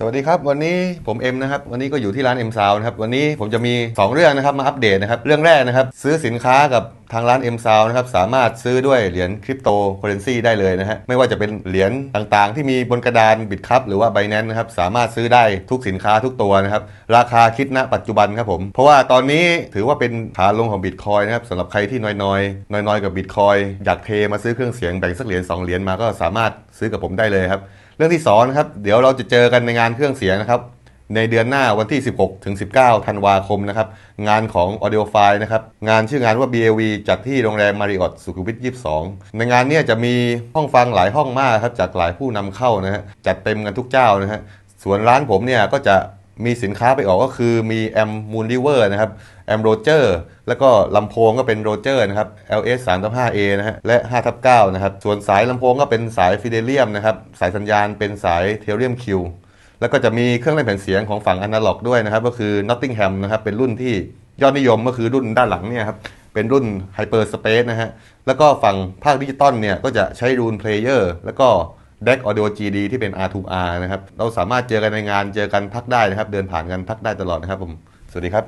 สวัสดีครับ วันนี้ผม เอ็มนะครับ วันนี้ก็อยู่ที่ร้านเอ็มซาวนะครับวันนี้ผมจะมี 2 เรื่องนะครับมาอัปเดตนะครับ เรื่องแรกนะครับซื้อสินค้ากับทางร้านเอ็มซาวนะครับสามารถซื้อด้วยเหรียญคริปโตเคอเรนซีได้เลยนะฮะไม่ว่าจะเป็นเหรียญต่างๆที่มีบนกระดานบิตครับหรือว่าไบแนนนะครับสามารถซื้อได้ทุกสินค้าทุกตัวนะครับ ราคาคิดณปัจจุบันครับผมเพราะว่าตอนนี้ถือว่าเป็นขาลงของบิตคอยนะครับสำหรับใครที่น้อยๆน้อยๆ กับบิตคอยอยากเทมาซื้อเครื่องเสียงแบ่งสักเหรียญ2เหรียญมาก็สามารถซื้อกับผมได้เลยครับเรื่องที่2นะครับ เดี๋ยวเราจะเจอกันในงานเครื่องเสียงนะครับ ในเดือนหน้าวันที่ 16ถึง19 ธันวาคมนะครับ งานของ Audio f i l e นะครับ งานชื่องานว่า BAV จัดที่โรงแรมมาริออตสุขุมวิท 22 ในงานนี้จะมีห้องฟังหลายห้องมากครับจากหลายผู้นำเข้านะฮะจัดเต็มกันทุกเจ้านะฮะส่วนร้านผมเนี่ยก็จะมีสินค้าไปออกก็คือมีแอมมูนลิเวอร์นะครับแอมโรเจอร์แล้วก็ลำโพงก็เป็นโรเจอร์นะครับ LS 3 5 A นะฮะและ5ทับ9นะครับ ส่วนสายลำโพงก็เป็นสายฟิเดเลียมนะครับสายสัญญาณเป็นสายเทเรียมคิวแล้วก็จะมีเครื่องเล่นแผ่นเสียงของฝั่งอนาล็อกด้วยนะครับก็คือนอตติงแฮมนะครับเป็นรุ่นที่ยอดนิยมก็คือรุ่นด้านหลังเนี่ยครับเป็นรุ่นไฮเปอร์สเปซนะฮะแล้วก็ฝั่งภาคดิจิตอลเนี่ยก็จะใช้รูนเพลเยอร์แล้วก็ Deck Audio GD ที่เป็น R2R นะครับเราสามารถเจอกันในงานเจอกันพักได้นะครับ เดินผ่านกันพักได้ตลอดนะครับผมสวัสดีครับ